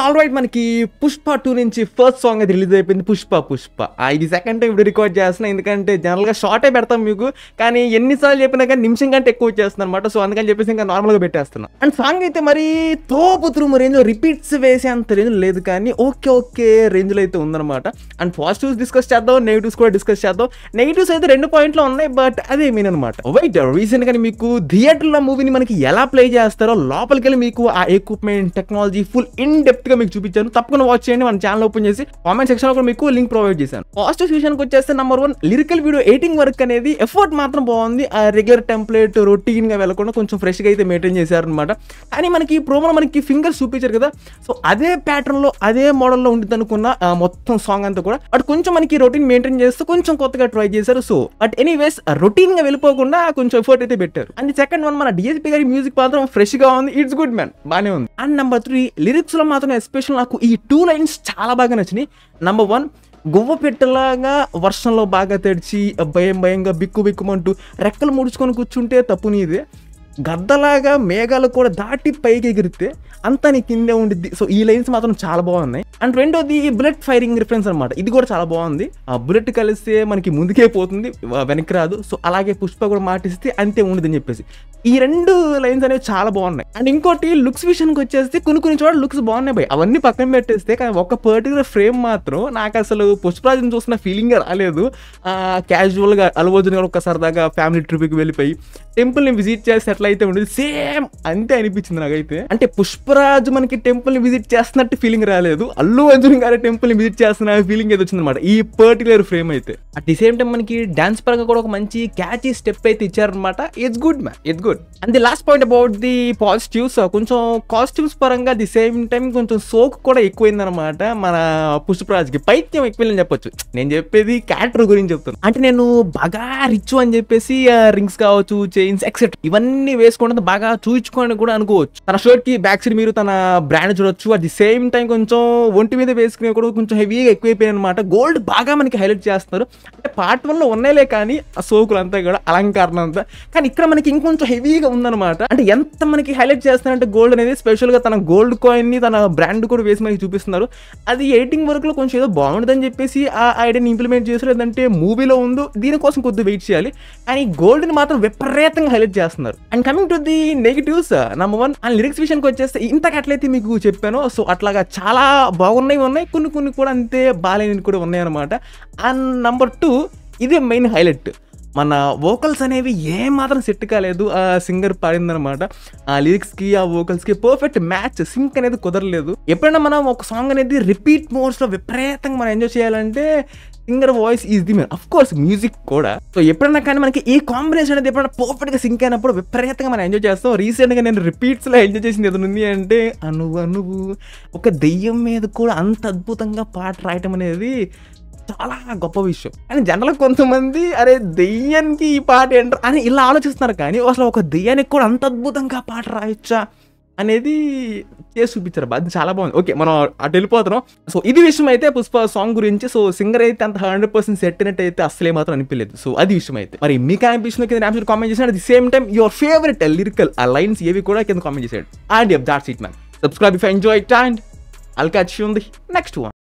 all right మనకి Pushpa two నుంచి first song అయితే రిలీజ్ అయిపోయింది పుష్ప పుష్ప ఇది సెకండ్ టైం ఇప్పుడు రికార్డ్ చేస్తున్నాను ఎందుకంటే జనరల్గా షార్టే పెడతాం మీకు కానీ ఎన్నిసార్లు చెప్పినా కానీ నిమిషం కంటే ఎక్కువ చేస్తున్నాను అనమాట సో అందుకని చెప్పేసి ఇంకా నార్మల్గా పెట్టేస్తున్నాను అండ్ సాంగ్ అయితే మరి తోపు రేంజ్ రేంజ్లో రిపీట్స్ వేసే అంత రేంజ్ లేదు కానీ ఓకే ఓకే రేంజ్లో అయితే ఉందన్నమాట అండ్ పాజిటివ్స్ డిస్కస్ చేద్దాం నెగిటివ్స్ కూడా డిస్కస్ చేద్దాం నెగిటివ్స్ అయితే రెండు పాయింట్లు ఉన్నాయి బట్ అదే మీన్ అనమాట వైట్ రీసెంట్గా మీకు థియేటర్లో మూవీని మనకి ఎలా ప్లే చేస్తారో లోపలికి వెళ్ళి మీకు ఆ equipment technology full in depth గా మీకు చూపించాను తప్పకుండా వాచ్ చేయండి మన ఛానల్ ఓపెన్ చేసి కామెంట్ సెక్షన్ లో కూడా మీకు లింక్ ప్రొవైడ్ చేశాను పాజిటివ్ విషయానికి వచ్చేస్తే number one lyrical video editing work అనేది ఎఫర్ట్ మాత్రం బాగుంది ఆ రెగ్యులర్ టెంప్లెట్ రొటీన్ గా వెళ్ళకుండా కొంచెం ఫ్రెష్ గా అయితే మెయింటైన్ చేశారనమాట కానీ మనకి ప్రోమో మనకి ఫింగర్స్ చూపించారు కదా సో అదే ప్యాటర్న్ లో అదే మోడల్ లో ఉంటుంది అనుకున్న మొత్తం సాంగ్ అంతా కూడా బట్ కొంచెం మనకి రొటీన్ మెయింటైన్ చేస్తూ కొంచెం కొత్తగా ట్రై చేశారు సో బట్ ఎనీవేస్ రొటీన్ గా వెళ్ళిపోకుండా కొంచెం ఎఫర్ట్ అయితే పెట్టారు అండ్ సెకండ్ వన్ మన డిఎస్పీ గారి మ్యూజిక్ మాత్రం ఫ్రెష్ గా ఉంది ఇట్స్ గుడ్ మ్యాన్ బానే ఉంది అండ్ నెంబర్ త్రీ లిరిక్స్ లో మాత్రం మాత్రం ఎస్పెషల్ నాకు ఈ టూ లైన్స్ చాలా బాగా నచ్చినాయి నెంబర్ వన్ గువ్వ పెట్టలాగా వర్షంలో బాగా తెడిచి భయం భయంగా బిక్కు బిక్కుమంటూ రెక్కలు ముడుచుకొని కూర్చుంటే తప్పు నీదే గద్దలాగా మేఘాలు కూడా దాటి పైకి ఎగిరితే అంత నీ కిందే ఉండిద్ది సో ఈ లైన్స్ మాత్రం చాలా బాగున్నాయి అండ్ రెండోది ఈ బుల్లెట్ ఫైరింగ్ రిఫరెన్స్ అనమాట ఇది కూడా చాలా బాగుంది ఆ బుల్లెట్ కలిస్తే మనకి ముందుకే పోతుంది వెనక్కి రాదు సో అలాగే పుష్ప కూడా మాటిస్తే అంతే ఉండదని చెప్పేసి ఈ రెండు లైన్స్ అనేవి చాలా బాగున్నాయి అండ్ ఇంకోటి లుక్స్ విషయానికి వచ్చేస్తే కొన్ని కొన్ని చోట్ల లుక్స్ బాగున్నాయి భయ్ అవన్నీ పక్కన పెట్టేస్తే కానీ ఒక పర్టికులర్ ఫ్రేమ్ మాత్రం నాకు అసలు పుష్పరాజుని చూసిన ఫీలింగ్ రాలేదు క్యాజువల్గా అలవోజన్ ఒక సరదాగా ఫ్యామిలీ ట్రిప్కి వెళ్ళిపోయి టెంపుల్ని విజిట్ చేసి సెటిల్ అయితే ఉండేది సేమ్ అంతే అనిపించింది నాకైతే అంటే పుష్పరాజు మనకి టెంపుల్ ని విజిట్ చేస్తున్నట్టు ఫీలింగ్ రాలేదు అల్లు అర్జున్ గారి టెంపుల్ ని విజిట్ చేస్తున్న ఫీలింగ్ అయితే వచ్చింది అనమాట ఈ పర్టికులర్ ఫ్రేమ్ అయితే అట్ ది సేమ్ టైం మనకి డాన్స్ పరంగా కూడా ఒక మంచి క్యాచీ స్టెప్ అయితే ఇచ్చారనమాట it's good man it's good and the last point about the positives కొంచెం కాస్ట్యూమ్స్ పరంగా ది సేమ్ టైం కొంచెం సోక్ కూడా ఎక్కువైందనమాట మన పుష్పరాజ్ కి పైత్యం ఎక్కువైందని చెప్పొచ్చు నేను చెప్పేది క్యారెక్టర్ గురించి చెప్తాను అంటే నేను బాగా రిచ్ అని చెప్పేసి రింగ్స్ uh, కావచ్చు చైన్స్ ఎక్సెట్రా ఇవన్నీ వేసుకోవడం బాగా చూయించుకోండి కూడా అనుకోవచ్చు తన షర్ట్ కి బ్యాక్ సైడ్ మీరు తన బ్రాండ్ చూడొచ్చు అట్ ది సేమ్ టైం కొంచెం ఒంటి మీద వేసుకునే కూడా కొంచెం హెవీగా ఎక్కువైపోయాయి అనమాట గోల్డ్ బాగా మనకి హైలైట్ చేస్తున్నారు అంటే పార్ట్ వన్ లో ఉన్నాయిలే కానీ ఆ సోకులు అంతా కూడా అలంకరణ అంతా కానీ ఇక్కడ మనకి ఇంకొంచెం హెవీగా ఉందన్నమాట అంటే ఎంత మనకి హైలైట్ చేస్తున్నారంటే గోల్డ్ అనేది స్పెషల్ గా తన గోల్డ్ కాయిన్ ని తన బ్రాండ్ కూడా వేసి మనకి చూపిస్తున్నారు అది ఎడిటింగ్ వర్క్ లో కొంచెం ఏదో బాగుంటుందని చెప్పేసి ఆ ఐడియాని ఇంప్లిమెంట్ చేస్తారు లేదంటే మూవీలో ఉందో దీనికోసం కొద్దిగా వెయిట్ చేయాలి కానీ ని మాత్రం విపరీతంగా హైలైట్ చేస్తున్నారు and coming to the negatives number one ఆ లిరిక్స్ విషయానికి వచ్చేస్తే అట్లయితే మీకు చెప్పాను సో అట్లాగా చాలా బాగున్నాయి ఉన్నాయి కొన్ని కొన్ని కూడా అంతే బాగాలేనివి కూడా ఉన్నాయన్నమాట అండ్ నెంబర్ టూ ఇదే మెయిన్ హైలైట్ మన వోకల్స్ అనేవి ఏమాత్రం సెట్ కాలేదు ఆ సింగర్ పాడిందనమాట ఆ లిరిక్స్కి ఆ వోకల్స్కి పర్ఫెక్ట్ మ్యాచ్ సింక్ అనేది కుదరలేదు ఎప్పుడైనా మనం ఒక సాంగ్ అనేది రిపీట్ మోడ్స్లో విపరీతంగా మనం ఎంజాయ్ చేయాలంటే singer voice is the main of course music కూడా సో ఎప్పుడైనా కానీ మనకి ఈ కాంబినేషన్ అనేది ఎప్పుడైనా పర్ఫెక్ట్గా సింక్ అయినప్పుడు విపరీతంగా మనం ఎంజాయ్ చేస్తాం రీసెంట్గా నేను రిపీట్స్లో ఎంజాయ్ చేసింది ఏదైనా ఉంది అంటే అనువు అనువు ఒక దెయ్యం మీద కూడా అంత అద్భుతంగా పాట రాయటం అనేది చాలా గొప్ప విషయం అని జనరల్ కొంతమంది అరే దెయ్యానికి ఈ పాట ఏంటారు అని ఇలా ఆలోచిస్తున్నారు కానీ అసలు ఒక దెయ్యానికి కూడా అంత అద్భుతంగా పాట రాయొచ్చా అనేది చేసి చూపించారు అది చాలా బాగుంది ఓకే మనం అటు వెళ్ళిపోతున్నాం సో ఇది విషయం అయితే పుష్ప సాంగ్ గురించి సో సింగర్ అయితే అంత హండ్రెడ్ పర్సెంట్ సెట్టినట్టు అయితే అసలే మాత్రం అనిపించలేదు సో అది విషయం అయితే మరి మీకు అనిపించిన కింద నేను కామెంట్ చేసిన అది same time your favourite lyrical ఆ లైన్స్ ఏవి కూడా కింద కామెంట్ చేసాడు and that's it man subscribe if enjoy and అల్కాచ్ ఉంది నెక్స్ట్ వన్